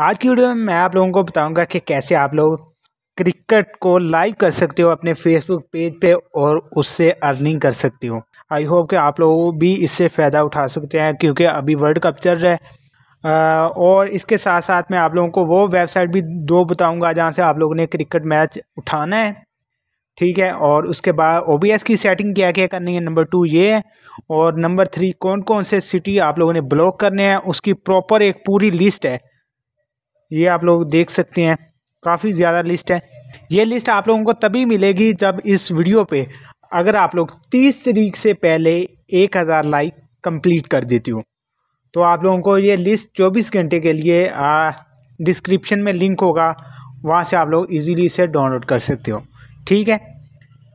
आज की वीडियो में मैं आप लोगों को बताऊंगा कि कैसे आप लोग क्रिकेट को लाइव कर सकते हो अपने फेसबुक पेज पे और उससे अर्निंग कर सकती हो आई होप कि आप लोग भी इससे फ़ायदा उठा सकते हैं क्योंकि अभी वर्ल्ड कप चल रहा है और इसके साथ साथ मैं आप लोगों को वो वेबसाइट भी दो बताऊँगा जहाँ से आप लोगों ने क्रिकेट मैच उठाना है ठीक है और उसके बाद ओ की सेटिंग क्या क्या करनी है नंबर टू ये है और नंबर थ्री कौन कौन से सिटी आप लोगों ने ब्लॉक करने हैं उसकी प्रॉपर एक पूरी लिस्ट है ये आप लोग देख सकते हैं काफ़ी ज़्यादा लिस्ट है ये लिस्ट आप लोगों को तभी मिलेगी जब इस वीडियो पे अगर आप लोग 30 तरीक से पहले 1000 लाइक कंप्लीट कर देती हो तो आप लोगों को ये लिस्ट चौबीस घंटे के लिए डिस्क्रिप्शन में लिंक होगा वहाँ से आप लोग इजीली इसे डाउनलोड कर सकते हो ठीक है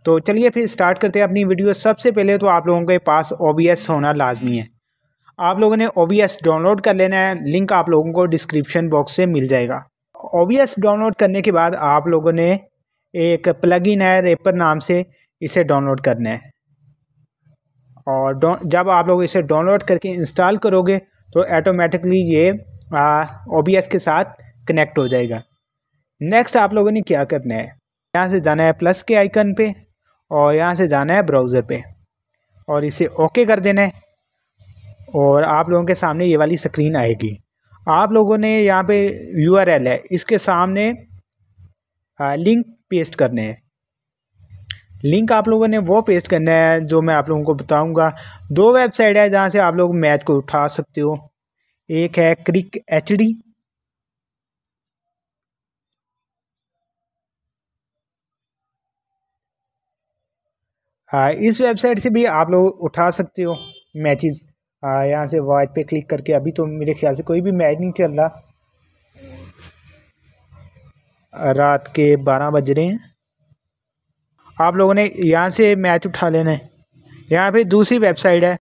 तो चलिए फिर स्टार्ट करते हैं अपनी वीडियो सबसे पहले तो आप लोगों के पास ओ होना लाजमी है आप लोगों ने ओ डाउनलोड कर लेना है लिंक आप लोगों को डिस्क्रिप्शन बॉक्स से मिल जाएगा ओ डाउनलोड करने के बाद आप लोगों ने एक इन है रेपर नाम से इसे डाउनलोड करना है और जब आप लोग इसे डाउनलोड करके इंस्टॉल करोगे तो ऐटोमेटिकली ये ओ के साथ कनेक्ट हो जाएगा नेक्स्ट आप लोगों ने क्या करना है यहाँ से जाना है प्लस के आइकन पे और यहाँ से जाना है ब्राउज़र पे और इसे ओके कर देना है और आप लोगों के सामने ये वाली स्क्रीन आएगी आप लोगों ने यहाँ पे यू है इसके सामने लिंक पेस्ट करने हैं लिंक आप लोगों ने वो पेस्ट करना है जो मैं आप लोगों को बताऊंगा दो वेबसाइट है जहाँ से आप लोग मैच को उठा सकते हो एक है क्रिक एच डी इस वेबसाइट से भी आप लोग उठा सकते हो मैचेज़ हाँ, यहाँ से वॉच पे क्लिक करके अभी तो मेरे ख्याल से कोई भी मैच नहीं चल रहा रात के बारह बज रहे हैं आप लोगों ने यहाँ से मैच उठा लेना है यहाँ पे दूसरी वेबसाइट है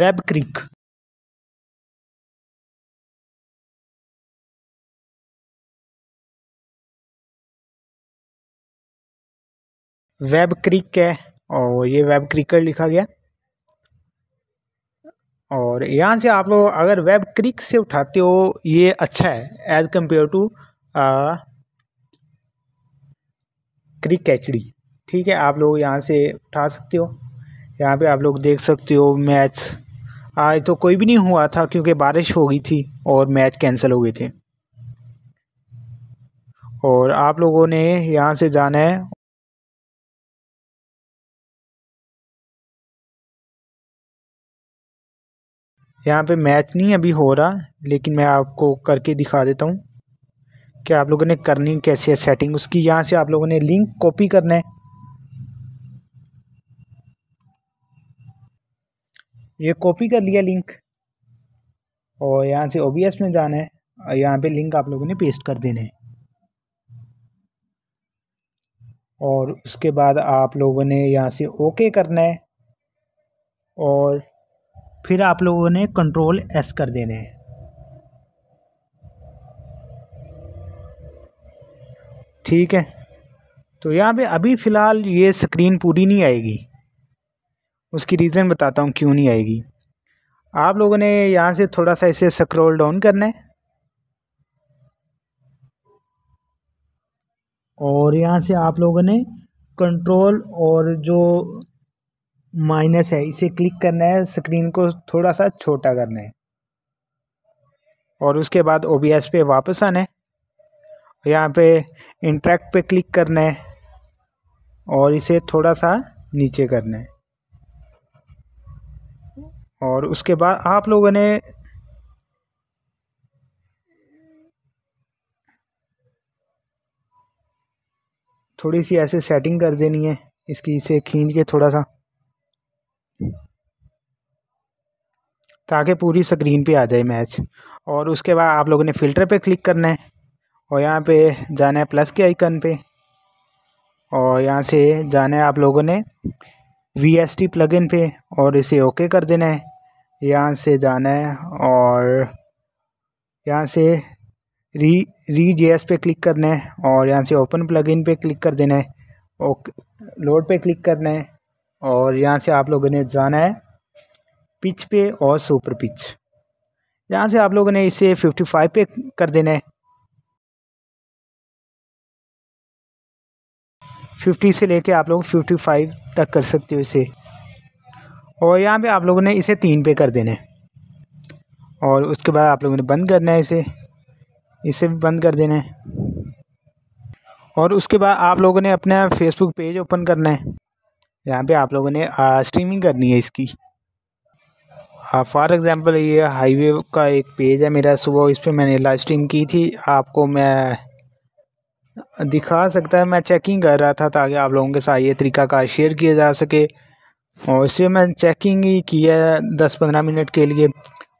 वेब क्रिक वेब क्रिक है और ये वेब क्रिकर लिखा गया और यहाँ से आप लोग अगर वेब क्रिक से उठाते हो ये अच्छा है as compared to Cric H ठीक है आप लोग यहाँ से उठा सकते हो यहाँ पे आप लोग देख सकते हो मैच आज तो कोई भी नहीं हुआ था क्योंकि बारिश हो गई थी और मैच कैंसिल हो गए थे और आप लोगों ने यहाँ से जाना है यहाँ पे मैच नहीं अभी हो रहा लेकिन मैं आपको करके दिखा देता हूँ कि आप लोगों ने करनी कैसी है सेटिंग उसकी यहाँ से आप लोगों ने लिंक कॉपी करना है ये कॉपी कर लिया लिंक और यहाँ से ओ में जाना है और यहाँ पे लिंक आप लोगों ने पेस्ट कर देना है और उसके बाद आप लोगों ने यहाँ से ओके करना है और फिर आप लोगों ने कंट्रोल एस कर देना है ठीक है तो यहाँ पे अभी फ़िलहाल ये स्क्रीन पूरी नहीं आएगी उसकी रीज़न बताता हूँ क्यों नहीं आएगी आप लोगों ने यहाँ से थोड़ा सा इसे स्क्रोल डाउन करना है और यहाँ से आप लोगों ने कंट्रोल और जो माइनस है इसे क्लिक करना है स्क्रीन को थोड़ा सा छोटा करना है और उसके बाद ओ पे वापस आना है यहाँ पे इंट्रैक्ट पे क्लिक करना है और इसे थोड़ा सा नीचे करना है और उसके बाद आप लोगों ने थोड़ी सी ऐसे सेटिंग कर देनी है इसकी इसे खींच के थोड़ा सा ताकि पूरी स्क्रीन पे आ जाए मैच और उसके बाद आप लोगों ने फ़िल्टर पे क्लिक करना है और यहाँ पे जाना है प्लस के आइकन पे और यहाँ से जाना है आप लोगों ने वी एस टी प्लगइन पे और इसे ओके कर देना है यहाँ से जाना है और यहाँ से री री जे एस पे क्लिक करना है और यहाँ से ओपन प्लगइन पे क्लिक कर देना है ओके लोड पे क्लिक करना है और यहाँ से आप लोगों ने जाना है पिच पे और सुपर पिच यहाँ से आप लोगों ने इसे 55 पे कर देना है 50 से लेके आप लोग 55 तक कर सकते हो इसे और यहाँ पे आप लोगों ने इसे तीन पे कर देना है और उसके बाद आप लोगों ने बंद करना है इसे इसे भी बंद कर देना है और उसके बाद आप लोगों ने अपना फेसबुक पेज ओपन करना है यहाँ पे आप लोगों ने आ, स्ट्रीमिंग करनी है इसकी फॉर एग्ज़ाम्पल ये हाईवे का एक पेज है मेरा सुबह इस पर मैंने लाइव स्ट्रीम की थी आपको मैं दिखा सकता है मैं चेकिंग कर रहा था ताकि आप लोगों के साथ ये तरीका का शेयर किया जा सके और इसे मैं चेकिंग ही किया दस पंद्रह मिनट के लिए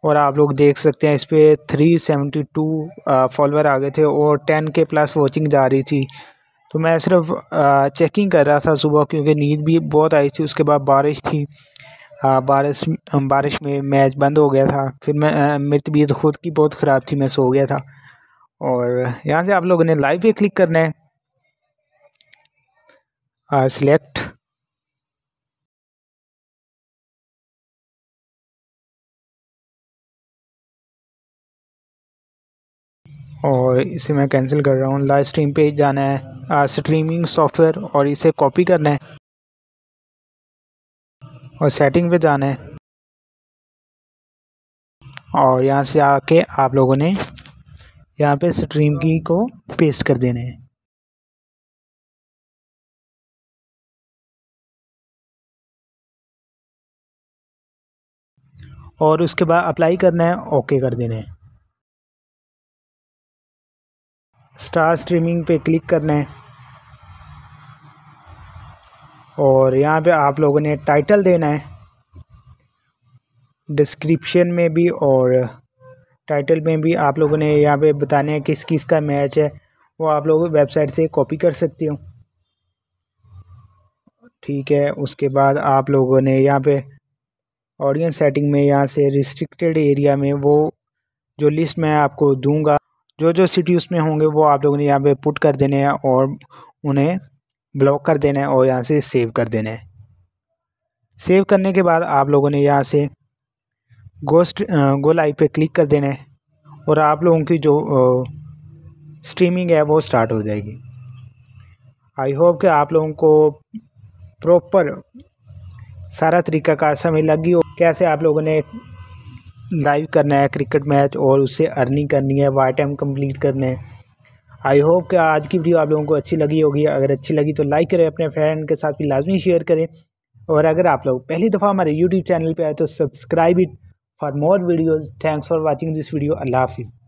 और आप लोग देख सकते हैं इस पर थ्री सेवेंटी टू फॉलोअर आ गए थे और टेन के प्लस वॉचिंग जा रही थी तो मैं सिर्फ चेकिंग कर रहा था सुबह क्योंकि नींद भी बहुत आई थी उसके बाद बारिश थी आ, बारिश बारिश में मैच बंद हो गया था फिर मैं मेरी तबीयत खुद की बहुत ख़राब थी मैं सो गया था और यहाँ से आप लोगों ने लाइव पे क्लिक करना है सिलेक्ट और इसे मैं कैंसिल कर रहा हूँ लाइव स्ट्रीम पे जाना है स्ट्रीमिंग सॉफ्टवेयर और इसे कॉपी करना है और सेटिंग पे जाना है और यहाँ से आके आप लोगों ने यहाँ पे स्ट्रीम की को पेस्ट कर देना है और उसके बाद अप्लाई करना है ओके कर देना है स्टार स्ट्रीमिंग पे क्लिक करना है और यहाँ पे आप लोगों ने टाइटल देना है डिस्क्रिप्शन में भी और टाइटल में भी आप लोगों ने यहाँ पे बताने हैं किस किस का मैच है वो आप लोग वेबसाइट से कॉपी कर सकती हो ठीक है उसके बाद आप लोगों ने यहाँ पे ऑडियंस सेटिंग में यहाँ से रिस्ट्रिक्टेड एरिया में वो जो लिस्ट मैं आपको दूंगा जो जो सिटी उसमें होंगे वो आप लोगों ने यहाँ पे पुट कर देने हैं और उन्हें ब्लॉक कर देना है और यहाँ से सेव कर देना है सेव करने के बाद आप लोगों ने यहाँ से गोस्ट गो लाइव पे क्लिक कर देना है और आप लोगों की जो स्ट्रीमिंग है वो स्टार्ट हो जाएगी आई होप कि आप लोगों को प्रॉपर सारा तरीका कार समय लगी हो कैसे आप लोगों ने लाइव करना है क्रिकेट मैच और उससे अर्निंग करनी है वाई टाइम कम्प्लीट करने हैं आई होप कि आज की वीडियो आप लोगों को अच्छी लगी होगी अगर अच्छी लगी तो लाइक करें अपने फ्रेंड के साथ भी लाजमी शेयर करें और अगर आप लोग पहली दफ़ा हमारे यूट्यूब चैनल पर आए तो subscribe it for more videos thanks for watching this video अल्लाह हाफिज़